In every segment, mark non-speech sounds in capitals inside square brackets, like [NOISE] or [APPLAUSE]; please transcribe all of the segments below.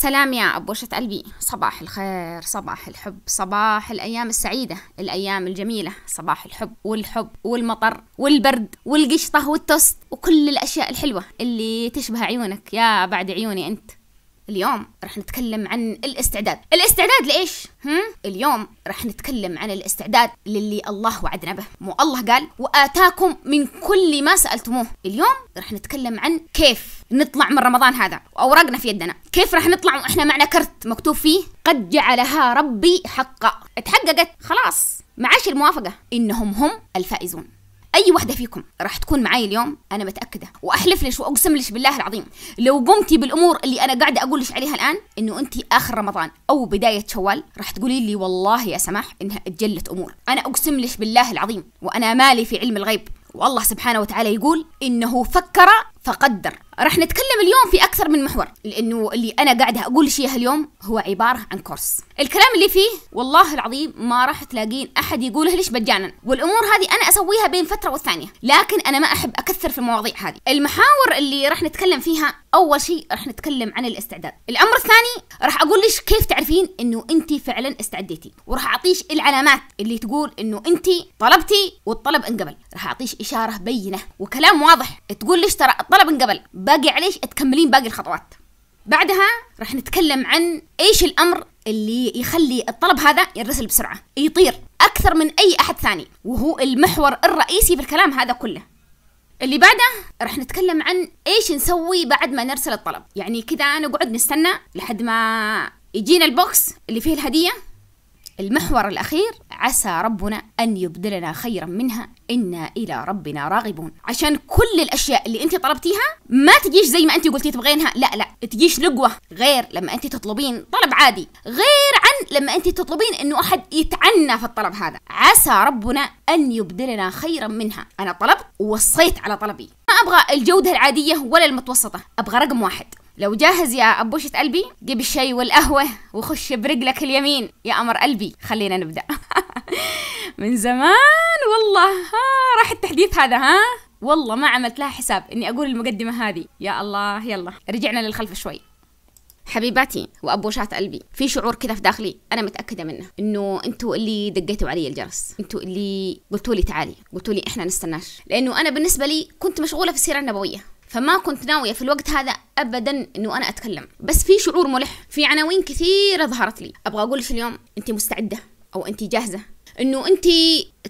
سلام يا أبوشة قلبي صباح الخير صباح الحب صباح الأيام السعيدة الأيام الجميلة صباح الحب والحب والمطر والبرد والقشطة والتوست وكل الأشياء الحلوة اللي تشبه عيونك يا بعد عيوني أنت اليوم راح نتكلم عن الاستعداد الاستعداد لإيش؟ هم؟ اليوم راح نتكلم عن الاستعداد للي الله وعدنا به مو الله قال وآتاكم من كل ما سألتموه اليوم راح نتكلم عن كيف نطلع من رمضان هذا وأوراقنا في يدنا كيف راح نطلع وإحنا معنا كرت مكتوب فيه قد جعلها ربي حقا اتحققت خلاص معاش الموافقة إنهم هم الفائزون اي وحده فيكم راح تكون معي اليوم انا متاكده واحلف لك واقسم لك بالله العظيم لو قمتي بالامور اللي انا قاعده اقول لك عليها الان انه انت اخر رمضان او بدايه شوال راح تقولي لي والله يا سماح انها اتجلت امور انا اقسم لك بالله العظيم وانا مالي في علم الغيب والله سبحانه وتعالى يقول انه فكر فقدر راح نتكلم اليوم في اكثر من محور لانه اللي انا قاعده اقول لك اياه اليوم هو عباره عن كورس الكلام اللي فيه والله العظيم ما راح تلاقين احد يقوله ليش مجانا والامور هذه انا اسويها بين فتره والثانيه لكن انا ما احب اكثر في المواضيع هذه المحاور اللي راح نتكلم فيها اول شيء راح نتكلم عن الاستعداد الامر الثاني راح اقول لك كيف تعرفين انه انت فعلا استعديتي وراح اعطيش العلامات اللي تقول انه انت طلبتي والطلب انقبل راح اعطيش اشاره بينه وكلام واضح تقول ليش ترى الطلب انقبل باقي عليش تكملين باقي الخطوات بعدها راح نتكلم عن ايش الامر اللي يخلي الطلب هذا يرسل بسرعة يطير أكثر من أي أحد ثاني وهو المحور الرئيسي في الكلام هذا كله اللي بعده راح نتكلم عن ايش نسوي بعد ما نرسل الطلب يعني كذا نقعد نستنى لحد ما يجينا البوكس اللي فيه الهدية المحور الأخير عسى ربنا أن يبدلنا خيرا منها إنا إلى ربنا راغبون عشان كل الأشياء اللي أنت طلبتيها ما تجيش زي ما أنت قلتي تبغينها لا لا تجيش لقوة غير لما أنت تطلبين طلب عادي غير عن لما أنت تطلبين أنه أحد يتعنى في الطلب هذا عسى ربنا أن يبدلنا خيرا منها أنا طلبت ووصيت على طلبي ما ابغى الجودة العادية ولا المتوسطة ابغى رقم واحد لو جاهز يا أبوشة قلبي جيب الشاي والقهوة وخش برجلك اليمين يا أمر قلبي خلينا نبدأ [LAUGHS] من زمان والله ها راح التحديث هذا ها والله ما عملت لها حساب اني اقول المقدمه هذه يا الله يلا رجعنا للخلف شوي حبيباتي وابوشات قلبي في شعور كذا في داخلي انا متاكده منه انه انتوا اللي دقيتوا علي الجرس انتوا اللي قلتوا لي تعالي قلتوا لي احنا نستناش لانه انا بالنسبه لي كنت مشغوله في السيره النبويه فما كنت ناويه في الوقت هذا ابدا انه انا اتكلم بس في شعور ملح في عناوين كثيره ظهرت لي ابغى اقول لك اليوم انت مستعده او انت جاهزه انه انت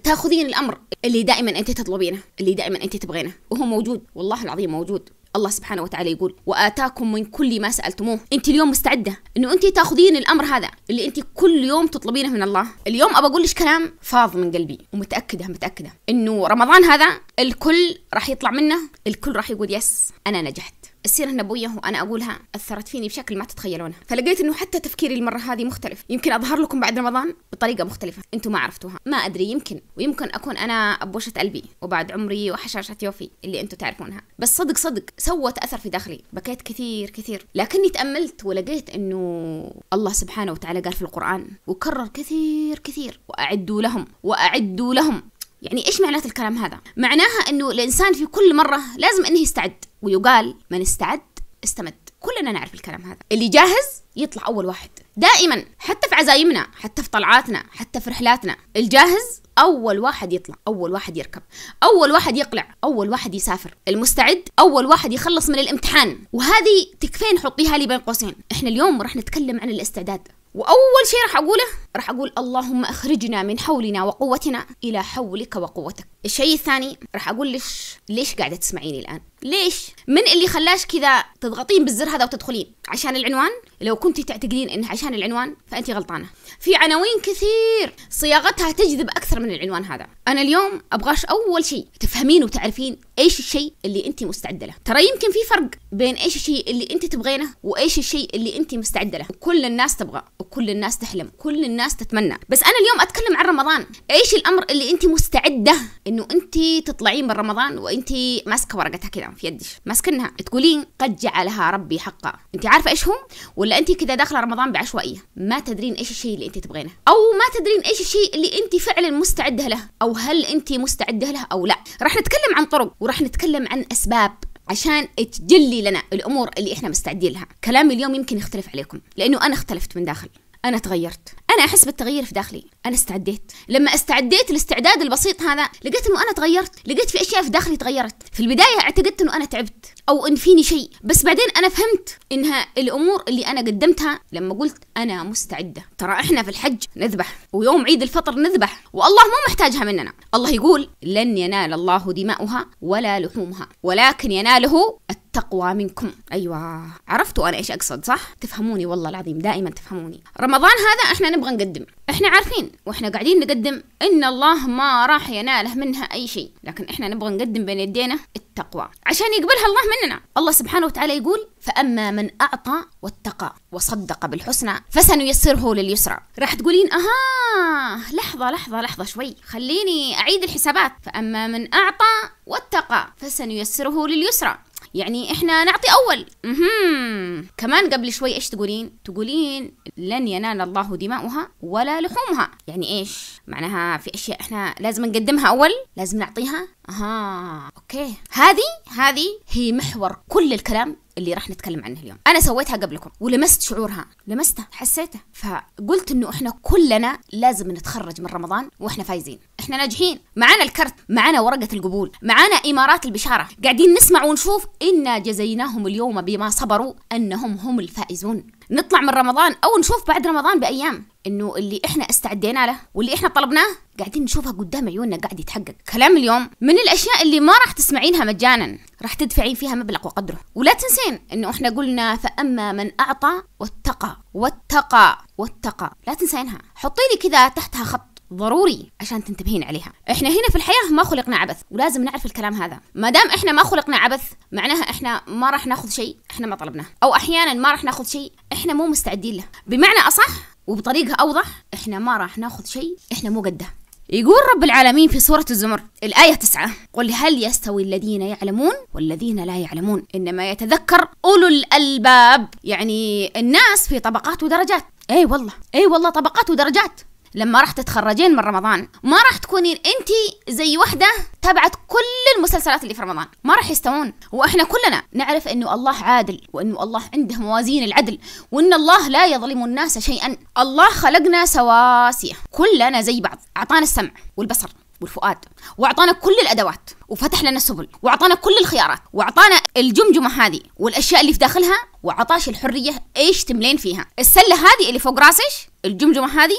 تاخذين الامر اللي دائما انت تطلبينه اللي دائما انت تبغينه وهو موجود والله العظيم موجود الله سبحانه وتعالى يقول واتاكم من كل ما سالتموه انت اليوم مستعده انه انت تاخذين الامر هذا اللي انت كل يوم تطلبينه من الله اليوم ابى اقول لك كلام فاض من قلبي ومتاكده متاكده انه رمضان هذا الكل راح يطلع منه الكل راح يقول يس انا نجحت السيرة النبوية وأنا أقولها أثرت فيني بشكل ما تتخيلونه فلقيت أنه حتى تفكيري المرة هذه مختلف يمكن أظهر لكم بعد رمضان بطريقة مختلفة أنتم ما عرفتوها ما أدري يمكن ويمكن أكون أنا أبوشة قلبي وبعد عمري وحشاشة يوفي اللي أنتم تعرفونها بس صدق صدق سوت أثر في داخلي بكيت كثير كثير لكني تأملت ولقيت أنه الله سبحانه وتعالى قال في القرآن وكرر كثير كثير وأعدوا لهم وأعدوا لهم يعني ايش معنات الكلام هذا معناها انه الانسان في كل مره لازم انه يستعد ويقال من استعد استمد كلنا نعرف الكلام هذا اللي جاهز يطلع اول واحد دائما حتى في عزايمنا حتى في طلعاتنا حتى في رحلاتنا الجاهز اول واحد يطلع اول واحد يركب اول واحد يقلع اول واحد يسافر المستعد اول واحد يخلص من الامتحان وهذه تكفين حطيها لي بين قوسين احنا اليوم راح نتكلم عن الاستعداد واول شيء راح اقوله راح اقول اللهم اخرجنا من حولنا وقوتنا الى حولك وقوتك الشيء الثاني راح اقول ليش ليش قاعده تسمعيني الان ليش من اللي خلاش كذا تضغطين بالزر هذا وتدخلين عشان العنوان لو كنت تعتقدين انه عشان العنوان فانت غلطانه في عناوين كثير صياغتها تجذب اكثر من العنوان هذا انا اليوم ابغاش اول شيء تفهمين وتعرفين ايش الشيء اللي انت مستعده له ترى يمكن في فرق بين ايش الشيء اللي انت تبغينه وايش الشيء اللي انت مستعده له كل الناس تبغى وكل الناس تحلم كل الناس الناس تتمنى بس انا اليوم اتكلم عن رمضان ايش الامر اللي انت مستعده انه انت تطلعين من رمضان وانت ماسكه ورقتها كذا في يدك ماسكنها تقولين قد جعلها ربي حقا انت عارفه ايش هو ولا انت كذا داخله رمضان بعشوائيه ما تدرين ايش الشيء اللي انت تبغينه او ما تدرين ايش الشيء اللي انت فعلا مستعده له او هل انت مستعده له او لا راح نتكلم عن طرق وراح نتكلم عن اسباب عشان تجلي لنا الامور اللي احنا مستعدين لها كلامي اليوم يمكن يختلف عليكم لانه انا اختلفت من داخل انا تغيرت انا احس بالتغيير في داخلي انا استعديت لما استعديت الاستعداد البسيط هذا لقيت انه انا تغيرت لقيت في اشياء في داخلي تغيرت في البدايه اعتقدت انه انا تعبت او ان فيني شيء بس بعدين انا فهمت انها الامور اللي انا قدمتها لما قلت انا مستعده ترى احنا في الحج نذبح ويوم عيد الفطر نذبح والله مو محتاجها مننا الله يقول لن ينال الله دماؤها ولا لحومها ولكن يناله التقوى منكم أيوة عرفتوا أنا إيش أقصد صح؟ تفهموني والله العظيم دائما تفهموني رمضان هذا إحنا نبغى نقدم إحنا عارفين وإحنا قاعدين نقدم إن الله ما راح يناله منها أي شيء لكن إحنا نبغى نقدم بين يدينا التقوى عشان يقبلها الله مننا الله سبحانه وتعالى يقول فأما من أعطى واتقى وصدق بالحسنى فسنيسره لليسرى راح تقولين أها لحظة لحظة لحظة شوي خليني أعيد الحسابات فأما من أعطى واتقى فسنيسره لليسرى يعني احنا نعطي اول مهم. كمان قبل شوي ايش تقولين تقولين لن ينال الله دماؤها ولا لحومها يعني ايش معناها في اشياء احنا لازم نقدمها اول لازم نعطيها اها اوكي هذه هذه هي محور كل الكلام اللي راح نتكلم عنه اليوم انا سويتها قبلكم ولمست شعورها لمسته حسيته فقلت انه احنا كلنا لازم نتخرج من رمضان واحنا فايزين احنا ناجحين معانا الكرت معانا ورقه القبول معانا امارات البشاره قاعدين نسمع ونشوف انا جزيناهم اليوم بما صبروا انهم هم الفائزون نطلع من رمضان او نشوف بعد رمضان بايام انه اللي احنا استعدينا له واللي احنا طلبناه قاعدين نشوفها قدام عيوننا قاعد يتحقق كلام اليوم من الاشياء اللي ما راح تسمعينها مجانا راح تدفعين فيها مبلغ وقدره ولا تنسين انه احنا قلنا فاما من اعطى واتقى واتقى واتقى لا تنسينها حطي لي كذا تحتها خط ضروري عشان تنتبهين عليها احنا هنا في الحياه ما خلقنا عبث ولازم نعرف الكلام هذا ما دام احنا ما خلقنا عبث معناها احنا ما راح ناخذ شيء احنا ما طلبناه او احيانا ما راح ناخذ شيء احنا مو مستعدين له بمعنى اصح وبطريقه اوضح احنا ما راح ناخذ شيء احنا مو قده يقول رب العالمين في سورة الزمر الآية تسعة قل هل يستوي الذين يعلمون والذين لا يعلمون إنما يتذكر أولو الألباب يعني الناس في طبقات ودرجات اي والله اي والله طبقات ودرجات لما راح تتخرجين من رمضان ما راح تكونين انت زي وحده تابعت كل المسلسلات اللي في رمضان ما راح يستوون واحنا كلنا نعرف انه الله عادل وانه الله عنده موازين العدل وان الله لا يظلم الناس شيئا الله خلقنا سواسيه كلنا زي بعض اعطانا السمع والبصر والفؤاد واعطانا كل الادوات وفتح لنا السبل واعطانا كل الخيارات واعطانا الجمجمه هذه والاشياء اللي في داخلها وعطاش الحريه ايش تملين فيها السله هذه اللي فوق راسش الجمجمه هذه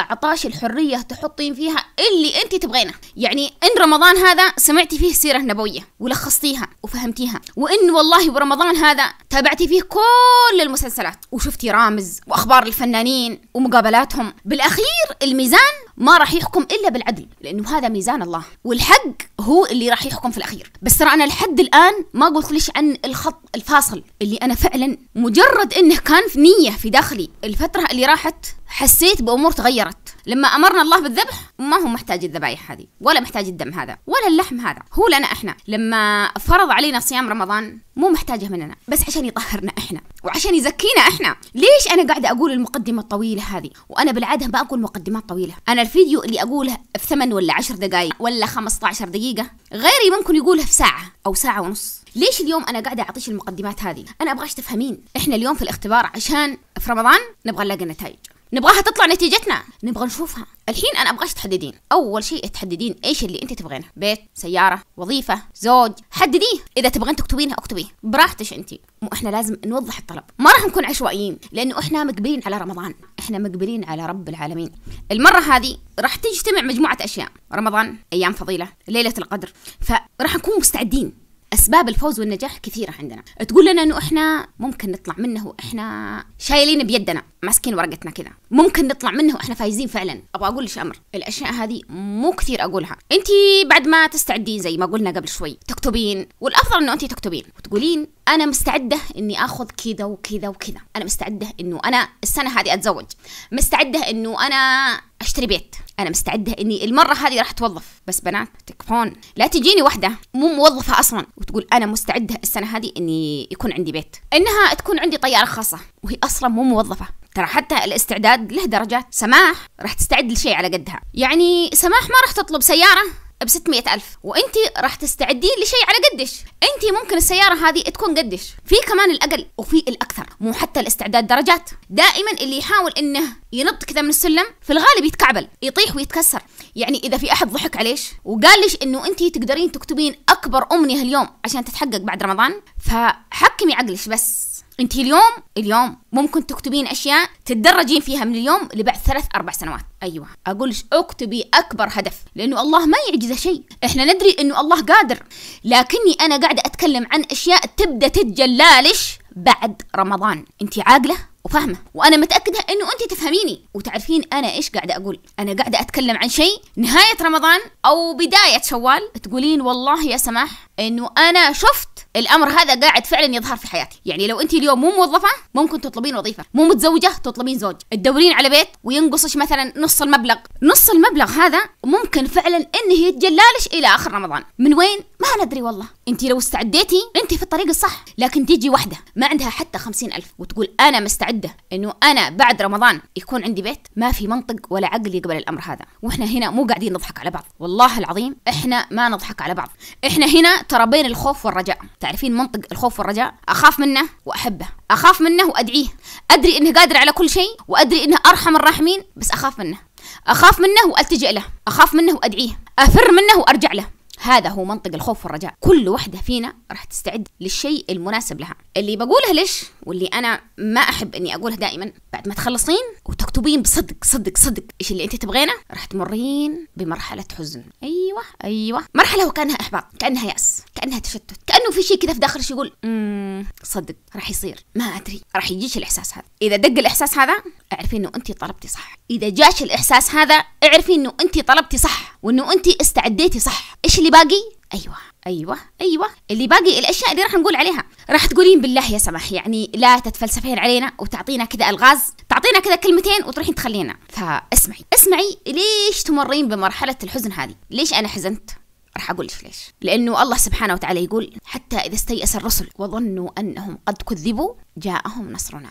اعطاش الحريه تحطين فيها اللي انت تبغينه يعني ان رمضان هذا سمعتي فيه سيره نبويه ولخصتيها وفهمتيها وان والله برمضان هذا تابعتي فيه كل المسلسلات وشفتي رامز واخبار الفنانين ومقابلاتهم بالاخير الميزان ما راح يحكم الا بالعدل لانه هذا ميزان الله والحق هو اللي راح يحكم في الاخير بس ترى انا لحد الان ما قلت ليش عن الخط الفاصل اللي انا فعلا مجرد انه كان في نيه في داخلي الفتره اللي راحت حسيت بامور تغيرت لما امرنا الله بالذبح ما هو محتاج الذبائح هذه ولا محتاج الدم هذا ولا اللحم هذا هو لنا احنا لما فرض علينا صيام رمضان مو محتاجه مننا بس عشان يطهرنا احنا وعشان يزكينا احنا ليش انا قاعده اقول المقدمه الطويله هذه وانا بالعاده ما اقول مقدمات طويله انا الفيديو اللي اقوله في 8 ولا 10 دقائق ولا 15 دقيقه غيري ممكن يقوله في ساعه او ساعه ونص ليش اليوم انا قاعده اعطيش المقدمات هذه انا ابغاش تفهمين احنا اليوم في الاختبار عشان في رمضان نبغى نلاقي نتائج نبغاها تطلع نتيجتنا نبغى نشوفها الحين انا ابغاك تحددين اول شيء تحددين ايش اللي انت تبغينه بيت سياره وظيفه زوج حدديه اذا تبغين تكتبينها اكتبيه براحتك انت مو احنا لازم نوضح الطلب ما راح نكون عشوائيين لانه احنا مقبلين على رمضان احنا مقبلين على رب العالمين المره هذه راح تجتمع مجموعه اشياء رمضان ايام فضيله ليله القدر فراح نكون مستعدين أسباب الفوز والنجاح كثيرة عندنا تقول لنا أنه إحنا ممكن نطلع منه واحنا شايلين بيدنا ماسكين ورقتنا كذا ممكن نطلع منه واحنا فايزين فعلا أبغى أقول لك أمر الأشياء هذه مو كثير أقولها أنت بعد ما تستعدين زي ما قلنا قبل شوي تكتبين والأفضل أنه أنت تكتبين وتقولين أنا مستعدة إني آخذ كذا وكذا وكذا أنا مستعدة إنه أنا السنة هذه أتزوج مستعدة إنه أنا اشتري بيت انا مستعده اني المره هذه راح اتوظف بس بنات تكفون لا تجيني واحده مو موظفه اصلا وتقول انا مستعده السنه هذه اني يكون عندي بيت انها تكون عندي طياره خاصه وهي اصلا مو موظفه ترى حتى الاستعداد له درجات سماح راح تستعد لشيء على قدها يعني سماح ما راح تطلب سياره ب 600000 وانت راح تستعدين لشيء على قدش انت ممكن السياره هذه تكون قدش في كمان الاقل وفي الاكثر مو حتى الاستعداد درجات دائما اللي يحاول انه ينط كذا من السلم في الغالب يتكعبل يطيح ويتكسر يعني اذا في احد ضحك عليش وقال ليش انه انت تقدرين تكتبين اكبر امنيه اليوم عشان تتحقق بعد رمضان فحكمي عقلش بس انت اليوم اليوم ممكن تكتبين اشياء تتدرجين فيها من اليوم لبعد ثلاث اربع سنوات ايوه اقول اكتبي اكبر هدف لانه الله ما يعجزه شيء احنا ندري انه الله قادر لكني انا قاعده اتكلم عن اشياء تبدا تتجلالش بعد رمضان انت عاقله وفاهمه وانا متاكده انه انت تفهميني وتعرفين انا ايش قاعده اقول انا قاعده اتكلم عن شيء نهايه رمضان او بدايه شوال تقولين والله يا سماح انه انا شفت الامر هذا قاعد فعلا يظهر في حياتي يعني لو انت اليوم مو موظفه ممكن تطلبين وظيفه مو متزوجه تطلبين زوج تدورين على بيت وينقصش مثلا نص المبلغ نص المبلغ هذا ممكن فعلا انه يتجلالش الى اخر رمضان من وين ما ندري والله انت لو استعديتي انت في الطريق الصح لكن تيجي واحده ما عندها حتى خمسين ألف وتقول انا مستعده انه انا بعد رمضان يكون عندي بيت ما في منطق ولا عقل يقبل الامر هذا واحنا هنا مو قاعدين نضحك على بعض والله العظيم احنا ما نضحك على بعض احنا هنا ترى بين الخوف والرجاء تعرفين منطق الخوف والرجاء اخاف منه واحبه اخاف منه وادعيه ادري انه قادر على كل شيء وادري انه ارحم الراحمين بس اخاف منه اخاف منه والتجئ له اخاف منه وادعيه افر منه وارجع له هذا هو منطق الخوف والرجاء كل وحده فينا راح تستعد للشيء المناسب لها اللي بقوله ليش واللي أنا ما أحب أني أقوله دائما بعد ما تخلصين وتكتبين بصدق صدق صدق إيش اللي أنت تبغينه راح تمرين بمرحلة حزن أيوة أيوة مرحلة وكأنها إحباط كأنها يأس كأنها تشتت كأنه في شيء كذا في داخلك يقول امم صدق راح يصير ما أدري راح يجيك الإحساس هذا إذا دق الإحساس هذا اعرفي انه انت طلبتي صح اذا جاش الاحساس هذا اعرفي انه انت طلبتي صح وانه انت استعديتي صح ايش اللي باقي ايوه ايوه ايوه اللي باقي الاشياء اللي راح نقول عليها راح تقولين بالله يا سماح يعني لا تتفلسفين علينا وتعطينا كذا الغاز تعطينا كذا كلمتين وتروحين تخلينا فاسمعي اسمعي ليش تمرين بمرحله الحزن هذه ليش انا حزنت راح اقول لك ليش لانه الله سبحانه وتعالى يقول حتى اذا استيأس الرسل وظنوا انهم قد كذبوا جاءهم نصرنا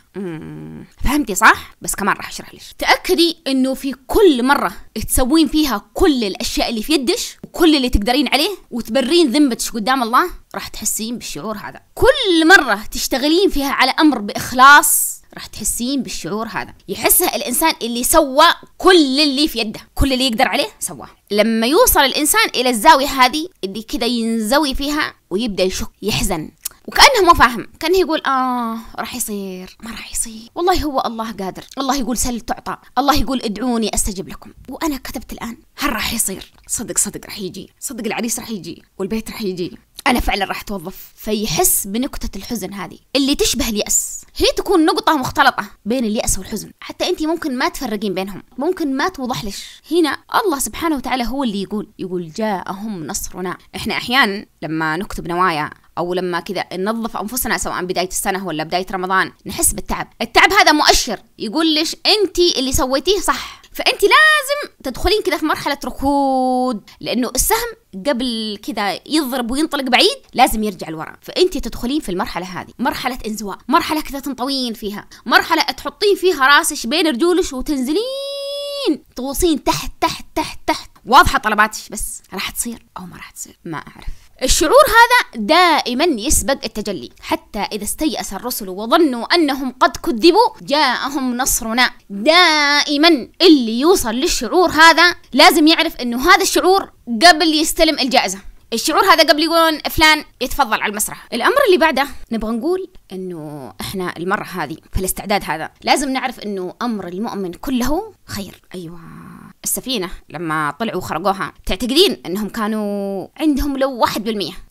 فهمتي صح بس كمان راح اشرح لك تاكدي انه في كل مره تسوين فيها كل الاشياء اللي في يدك وكل اللي تقدرين عليه وتبرين ذنبك قدام الله راح تحسين بالشعور هذا كل مره تشتغلين فيها على امر باخلاص راح تحسين بالشعور هذا يحسه الإنسان اللي سوى كل اللي في يده كل اللي يقدر عليه سواه لما يوصل الإنسان إلى الزاوية هذه اللي كذا ينزوي فيها ويبدأ يشك يحزن وكانه ما فاهم كانه يقول اه راح يصير ما راح يصير والله هو الله قادر الله يقول سل تعطى الله يقول ادعوني استجب لكم وانا كتبت الان هل راح يصير صدق صدق راح يجي صدق العريس راح يجي والبيت راح يجي أنا فعلا راح أتوظف فيحس بنكتة الحزن هذه اللي تشبه اليأس هي تكون نقطة مختلطة بين اليأس والحزن حتى أنت ممكن ما تفرقين بينهم ممكن ما توضح لش هنا الله سبحانه وتعالى هو اللي يقول يقول جاءهم نصرنا احنا أحيانا لما نكتب نوايا او لما كذا ننظف انفسنا سواء بدايه السنه ولا بدايه رمضان نحس بالتعب التعب هذا مؤشر يقول لش انت اللي سويتيه صح فانت لازم تدخلين كذا في مرحله ركود لانه السهم قبل كذا يضرب وينطلق بعيد لازم يرجع لورا فانت تدخلين في المرحله هذه مرحله انزواء مرحله كذا تنطوين فيها مرحله تحطين فيها راسك بين رجولك وتنزلين تغوصين تحت تحت تحت تحت واضحه طلباتك بس راح تصير او ما راح تصير ما اعرف الشرور هذا دائما يسبق التجلي حتى إذا استيأس الرسل وظنوا أنهم قد كذبوا جاءهم نصرنا دائما اللي يوصل للشعور هذا لازم يعرف أنه هذا الشعور قبل يستلم الجائزة الشعور هذا قبل يقولون فلان يتفضل على المسرح الامر اللي بعده نبغى نقول انه احنا المره هذه في الاستعداد هذا لازم نعرف انه امر المؤمن كله خير ايوه السفينة لما طلعوا وخرقوها تعتقدين أنهم كانوا عندهم لو 1%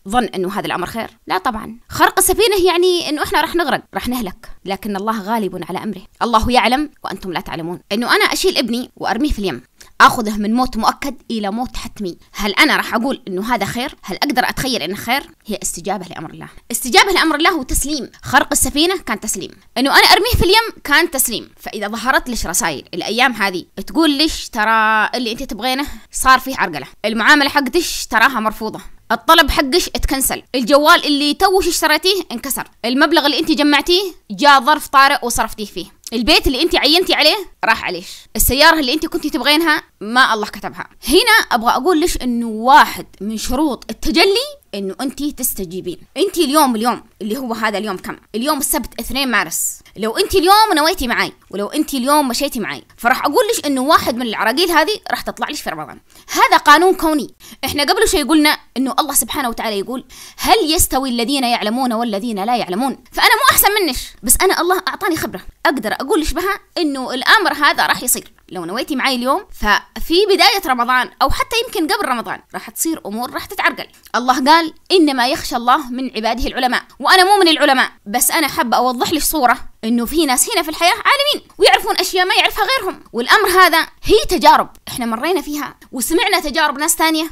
ظن أنه هذا الأمر خير لا طبعا خرق السفينة يعني أنه إحنا راح نغرق راح نهلك لكن الله غالب على أمره الله يعلم وأنتم لا تعلمون أنه أنا أشيل ابني وأرميه في اليم اخذه من موت مؤكد الى موت حتمي هل انا راح اقول انه هذا خير هل اقدر اتخيل انه خير هي استجابه لامر الله استجابه لامر الله وتسليم خرق السفينه كان تسليم انه انا ارميه في اليم كان تسليم فاذا ظهرت ليش رسائل الايام هذه تقول ليش ترى اللي انت تبغينه صار فيه عرقله المعامله حقتش تراها مرفوضه الطلب حقش اتكنسل الجوال اللي توش اشتريتيه انكسر المبلغ اللي انت جمعتيه جاء ظرف طارئ وصرفتيه فيه البيت اللي انت عينتي عليه راح عليش السيارة اللي انت كنتي تبغينها ما الله كتبها هنا ابغى اقول ليش انه واحد من شروط التجلي انه انت تستجيبين انت اليوم اليوم اللي هو هذا اليوم كم اليوم السبت 2 مارس لو انت اليوم نويتي معي ولو انت اليوم مشيتي معي فراح اقول لك انه واحد من العراقيل هذه راح تطلع لك في رمضان هذا قانون كوني احنا قبل شيء قلنا انه الله سبحانه وتعالى يقول هل يستوي الذين يعلمون والذين لا يعلمون فانا مو احسن منش بس انا الله اعطاني خبره اقدر اقول لك بها انه الامر هذا راح يصير لو نويتي معي اليوم ففي بداية رمضان أو حتى يمكن قبل رمضان راح تصير أمور راح تتعرقل الله قال إنما يخشى الله من عباده العلماء وأنا مو من العلماء بس أنا حابة أوضح لك صورة إنه في ناس هنا في الحياة عالمين ويعرفون أشياء ما يعرفها غيرهم والأمر هذا هي تجارب إحنا مرينا فيها وسمعنا تجارب ناس ثانية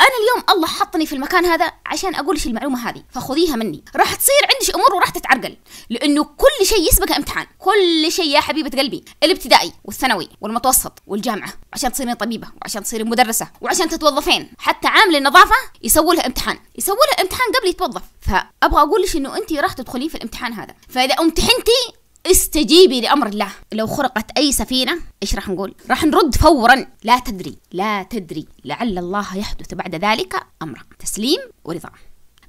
انا اليوم الله حطني في المكان هذا عشان اقول لك المعلومه هذه فخذيها مني راح تصير عندك امور وراح تتعرقل لانه كل شيء يسبق امتحان كل شيء يا حبيبه قلبي الابتدائي والثانوي والمتوسط والجامعه عشان تصيرين طبيبه وعشان تصيرين مدرسه وعشان تتوظفين حتى عامل النظافه يسوي لها امتحان يسوي لها امتحان قبل يتوظف فابغى اقول لك انه انت راح تدخلين في الامتحان هذا فاذا امتحنتي استجيبي لأمر الله لو خرقت أي سفينة إيش راح نقول راح نرد فورا لا تدري لا تدري لعل الله يحدث بعد ذلك أمرا تسليم ورضا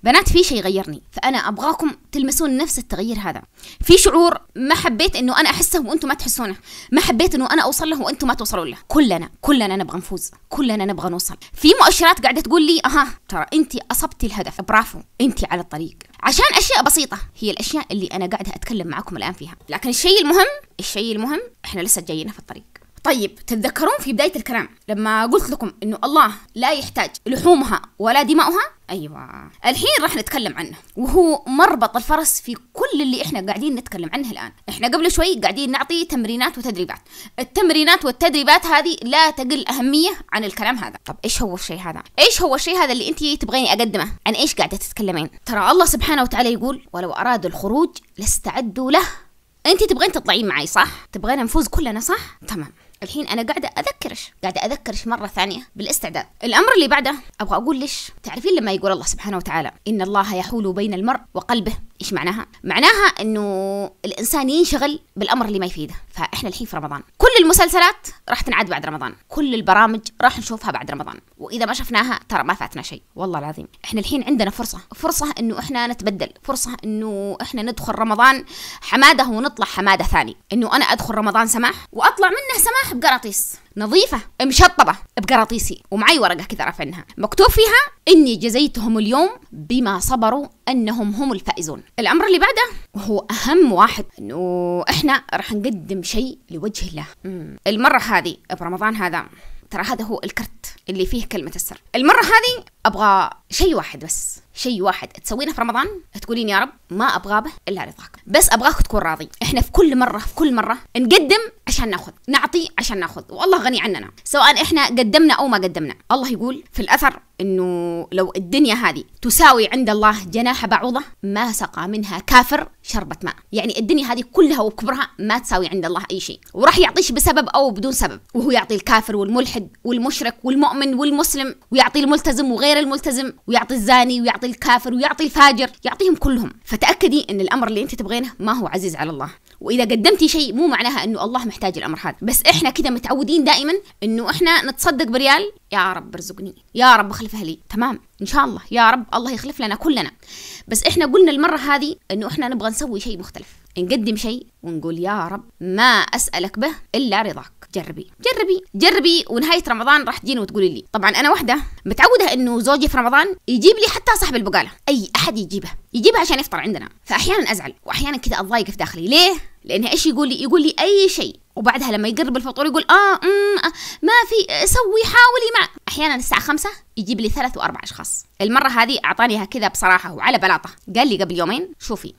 بنات في شيء غيرني فانا ابغاكم تلمسون نفس التغيير هذا في شعور ما حبيت انه انا احسه وانتم ما تحسونه ما حبيت انه انا اوصل له وانتم ما توصلون له كلنا كلنا نبغى نفوز كلنا نبغى نوصل في مؤشرات قاعده تقول لي اها ترى انت اصبتي الهدف برافو انت على الطريق عشان اشياء بسيطه هي الاشياء اللي انا قاعده اتكلم معكم الان فيها لكن الشيء المهم الشيء المهم احنا لسه جايين في الطريق طيب تتذكرون في بداية الكلام لما قلت لكم إنه الله لا يحتاج لحومها ولا دماؤها أيوة الحين راح نتكلم عنه وهو مربط الفرس في كل اللي إحنا قاعدين نتكلم عنه الآن إحنا قبل شوي قاعدين نعطي تمرينات وتدريبات التمرينات والتدريبات هذه لا تقل أهمية عن الكلام هذا طب إيش هو الشيء هذا إيش هو الشيء هذا اللي أنت تبغيني أقدمه عن إيش قاعدة تتكلمين ترى الله سبحانه وتعالى يقول ولو أراد الخروج لاستعدوا له انت تبغين تطلعين معي صح تبغين نفوز كلنا صح تمام الحين انا قاعده اذكرش قاعده اذكرش مره ثانيه بالاستعداد الامر اللي بعده ابغى اقول ليش تعرفين لما يقول الله سبحانه وتعالى ان الله يحول بين المرء وقلبه ايش معناها؟ معناها انه الانسان ينشغل بالامر اللي ما يفيده، فاحنا الحين في رمضان، كل المسلسلات راح تنعاد بعد رمضان، كل البرامج راح نشوفها بعد رمضان، واذا ما شفناها ترى ما فاتنا شيء، والله العظيم، احنا الحين عندنا فرصة، فرصة انه احنا نتبدل، فرصة انه احنا ندخل رمضان حمادة ونطلع حمادة ثاني، انه انا ادخل رمضان سماح واطلع منه سماح بقراطيس، نظيفة مشطبة بقراطيسي ومعي ورقة كذا رافعنها مكتوب فيها إني جزيتهم اليوم بما صبروا أنهم هم الفائزون الأمر اللي بعده وهو أهم واحد إنه إحنا راح نقدم شيء لوجه الله المرة هذه برمضان هذا ترى هذا هو الكرت اللي فيه كلمة السر المرة هذه أبغى شيء واحد بس شيء واحد تسوينه في رمضان تقولين يا رب ما ابغى به الا رضاك بس ابغاك تكون راضي احنا في كل مره في كل مره نقدم عشان ناخذ نعطي عشان ناخذ والله غني عننا سواء احنا قدمنا او ما قدمنا الله يقول في الاثر انه لو الدنيا هذه تساوي عند الله جناح بعوضه ما سقى منها كافر شربت ماء يعني الدنيا هذه كلها وكبرها ما تساوي عند الله اي شيء وراح يعطيش بسبب او بدون سبب وهو يعطي الكافر والملحد والمشرك والمؤمن والمسلم ويعطي الملتزم وغير الملتزم ويعطي الزاني ويعطي يعطي الكافر ويعطي الفاجر يعطيهم كلهم فتأكدي أن الأمر اللي أنت تبغينه ما هو عزيز على الله واذا قدمتي شيء مو معناها انه الله محتاج الامر هذا بس احنا كذا متعودين دائما انه احنا نتصدق بريال يا رب ارزقني يا رب خلف لي تمام ان شاء الله يا رب الله يخلف لنا كلنا بس احنا قلنا المره هذه انه احنا نبغى نسوي شيء مختلف نقدم شيء ونقول يا رب ما أسألك به إلا رضاك جربي جربي جربي ونهاية رمضان راح تجيني وتقولي لي طبعا أنا واحدة متعودة إنه زوجي في رمضان يجيب لي حتى صاحب البقالة أي أحد يجيبه يجيبها عشان يفطر عندنا فأحيانا أزعل وأحيانا كذا اضايق في داخلي ليه؟ لأنه إيش يقول لي يقول لي أي شيء وبعدها لما يقرب الفطور يقول آه أمم، ما في سوي حاولي مع أحيانا الساعة خمسة يجيب لي ثلاث وأربع أشخاص المرة هذه أعطانيها كذا بصراحة وعلى بلاطة قال لي قبل يومين شوفي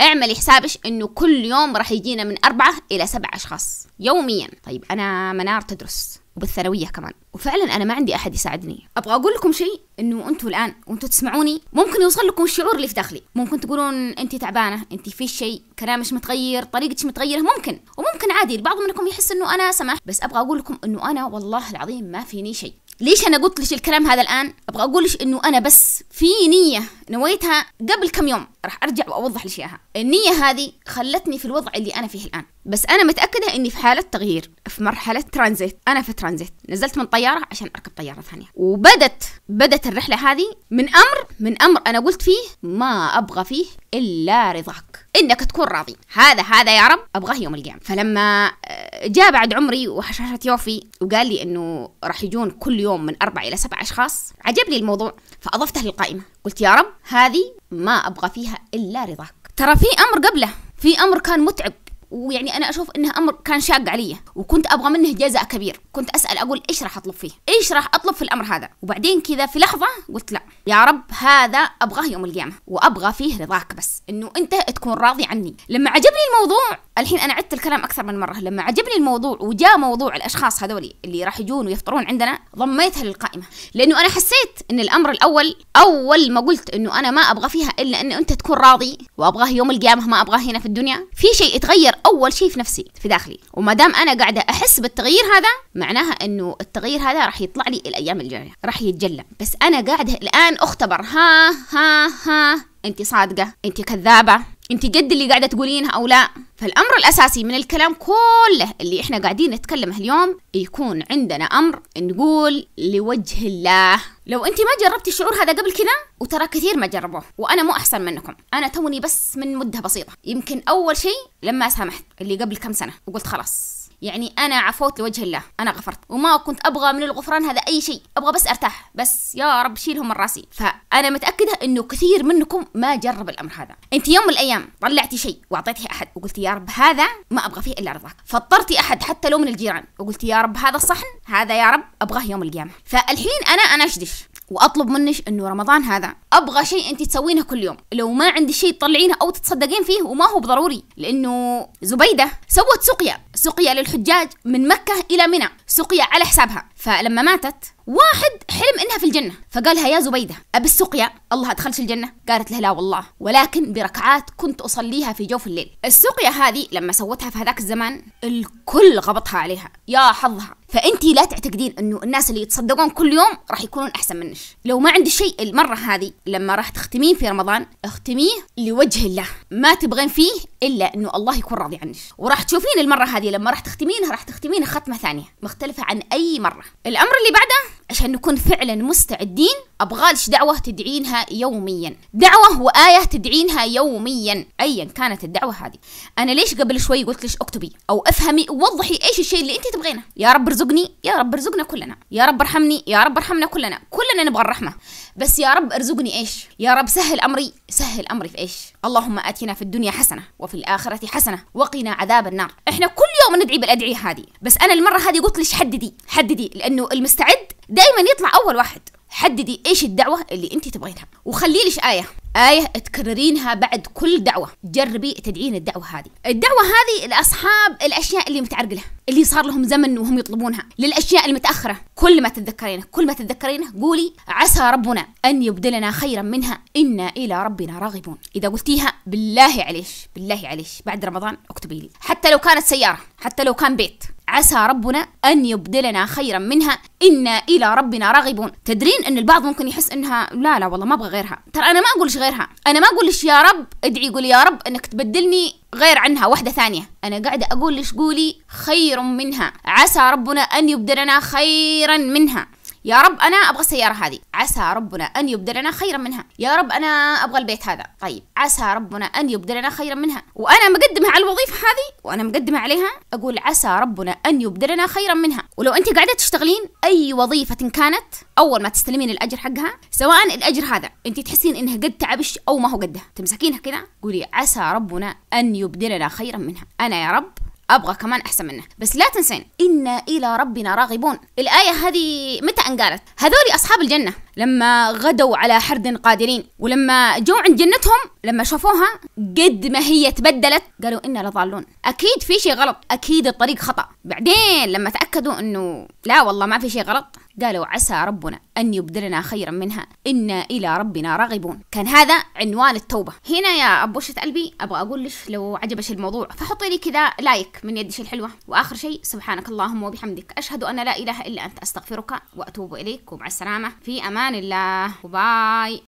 اعملي حسابش إنه كل يوم راح يجينا من أربعة إلى سبع أشخاص يوميا طيب أنا منار تدرس وبالثانويه كمان وفعلا انا ما عندي احد يساعدني ابغى اقول لكم شيء انه انتم الان وانتم تسمعوني ممكن يوصل لكم الشعور اللي في داخلي ممكن تقولون انت تعبانه انت في شيء كلامش متغير طريقتش متغيره ممكن وممكن عادي البعض منكم يحس انه انا سمح بس ابغى اقول لكم انه انا والله العظيم ما فيني شيء ليش انا قلت لك الكلام هذا الان ابغى اقول لك انه انا بس في نيه نويتها قبل كم يوم راح ارجع واوضح لك النيه هذه خلتني في الوضع اللي انا فيه الان بس انا متاكده اني في حاله تغيير في مرحله ترانزيت انا في ترانزيت نزلت من طياره عشان اركب طياره ثانيه وبدت بدت الرحله هذه من امر من امر انا قلت فيه ما ابغى فيه الا رضاك انك تكون راضي هذا هذا يا رب ابغاه يوم القيامه فلما آه، جاء بعد عمري وحشاشة يوفي وقال لي انه راح يجون كل يوم من اربع الى سبع اشخاص عجبني الموضوع فاضفته للقائمه قلت يا رب هذه ما ابغى فيها الا رضاك ترى في امر قبله في امر كان متعب ويعني انا اشوف انه امر كان شاق علي وكنت ابغى منه جزاء كبير كنت اسال اقول ايش راح اطلب فيه ايش راح اطلب في الامر هذا وبعدين كذا في لحظه قلت لا يا رب هذا ابغاه يوم القيامه وابغى فيه رضاك بس انه انت تكون راضي عني لما عجبني الموضوع الحين انا عدت الكلام اكثر من مره لما عجبني الموضوع وجاء موضوع الاشخاص هذول اللي راح يجون ويفطرون عندنا ضميتها للقائمه لانه انا حسيت ان الامر الاول اول ما قلت انه انا ما ابغى فيها الا ان انت تكون راضي وابغاه يوم القيامه ما ابغاه هنا في الدنيا في شيء يتغير اول شيء في نفسي في داخلي وما دام انا قاعده احس بالتغيير هذا معناها انه التغيير هذا راح يطلع لي الايام الجايه راح يتجلى بس انا قاعده الان اختبر ها ها ها انت صادقه انت كذابه انت قد اللي قاعده تقولينها او لا فالأمر الأساسي من الكلام كله اللي إحنا قاعدين نتكلمه اليوم يكون عندنا أمر نقول لوجه الله لو انت ما جربتي الشعور هذا قبل كذا وترى كثير ما جربوه وانا مو احسن منكم انا توني بس من مده بسيطه يمكن اول شيء لما سامحت اللي قبل كم سنه وقلت خلاص يعني انا عفوت لوجه الله انا غفرت وما كنت ابغى من الغفران هذا اي شيء ابغى بس ارتاح بس يا رب شيلهم من راسي فانا متاكده انه كثير منكم ما جرب الامر هذا انت يوم من الايام طلعتي شيء واعطيتيه احد وقلت يا رب هذا ما ابغى فيه الا رضاك فطرتي احد حتى لو من الجيران وقلت يا رب هذا الصحن هذا يا رب ابغاه يوم القيامه فالحين انا اشدش واطلب منك انه رمضان هذا ابغى شيء انت تسوينه كل يوم لو ما عندي شيء تطلعينه او تتصدقين فيه وما هو بضروري لانه زبيده سوت سقيا سقيا للحجاج من مكه الى منى سقيا على حسابها فلما ماتت واحد حلم انها في الجنه فقالها يا زبيده ابي السقيا الله ادخلش الجنه قالت له لا والله ولكن بركعات كنت اصليها في جوف الليل السقيا هذه لما سوتها في هذاك الزمان الكل غبطها عليها يا حظها فانت لا تعتقدين انه الناس اللي يتصدقون كل يوم راح يكونون احسن منش لو ما عندي شيء المره هذه لما راح تختمين في رمضان اختميه لوجه الله ما تبغين فيه الا انه الله يكون راضي عنك وراح تشوفين المره هذه لما راح تختمينها راح تختمينها ختمه ثانيه مختلفه عن اي مره الامر اللي بعده عشان نكون فعلا مستعدين أبغالش دعوة تدعينها يوميا دعوة وآية تدعينها يوميا أيا كانت الدعوة هذه أنا ليش قبل شوي قلت ليش اكتبي أو افهمي ووضحي إيش الشيء اللي أنت تبغينه يا رب ارزقني يا رب ارزقنا كلنا يا رب ارحمني يا رب ارحمنا كلنا كلنا نبغى الرحمة بس يا رب ارزقني إيش يا رب سهل أمري سهل أمري في إيش اللهم آتنا في الدنيا حسنة وفي الآخرة حسنة وقنا عذاب النار إحنا كل يوم ندعي بالأدعية هذه بس أنا المرة هذه قلت ليش حددي حددي لأنه المستعد دايما يطلع اول واحد حددي ايش الدعوه اللي انت تبغينها وخلي ايه آية تكررينها بعد كل دعوة جربي تدعين الدعوة هذه الدعوة هذه لأصحاب الأشياء اللي متعرقلة اللي صار لهم زمن وهم يطلبونها للأشياء المتأخرة كل ما تتذكرينه كل ما تتذكرينه قولي عسى ربنا أن يبدلنا خيرا منها إنا إلى ربنا راغبون إذا قلتيها بالله عليش بالله عليش بعد رمضان اكتبي لي حتى لو كانت سيارة حتى لو كان بيت عسى ربنا أن يبدلنا خيرا منها إنا إلى ربنا راغبون تدرين أن البعض ممكن يحس أنها لا لا والله ما أبغى غيرها ترى أنا ما أقولش غيرها أنا ما أقولش يا رب ادعي قولي يا رب أنك تبدلني غير عنها واحدة ثانية أنا قاعدة أقول لش قولي خير منها عسى ربنا أن يبدلنا خيرا منها يا رب انا ابغى السياره هذه عسى ربنا ان يبدلنا خيرا منها يا رب انا ابغى البيت هذا طيب عسى ربنا ان يبدلنا خيرا منها وانا مقدمه على الوظيفه هذه وانا مقدمه عليها اقول عسى ربنا ان يبدلنا خيرا منها ولو انت قاعده تشتغلين اي وظيفه كانت اول ما تستلمين الاجر حقها سواء الاجر هذا انت تحسين انها قد تعبش او ما هو قدها تمسكينها كذا قولي عسى ربنا ان يبدلنا خيرا منها انا يا رب ابغى كمان احسن منه بس لا تنسين انا الى ربنا راغبون الايه هذه متى انقالت هذول اصحاب الجنه لما غدوا على حرد قادرين ولما جو عند جنتهم لما شافوها قد ما هي تبدلت قالوا انا لضالون اكيد في شيء غلط اكيد الطريق خطا بعدين لما تاكدوا انه لا والله ما في شيء غلط قالوا عسى ربنا أن يبدلنا خيرا منها إنا إلى ربنا راغبون كان هذا عنوان التوبة هنا يا أبوشة قلبي أبغى أقول لك لو عجبش الموضوع فحطي لي كذا لايك من يدش الحلوة وآخر شيء سبحانك اللهم وبحمدك أشهد أن لا إله إلا أنت أستغفرك وأتوب إليك ومع السلامة في أمان الله وباي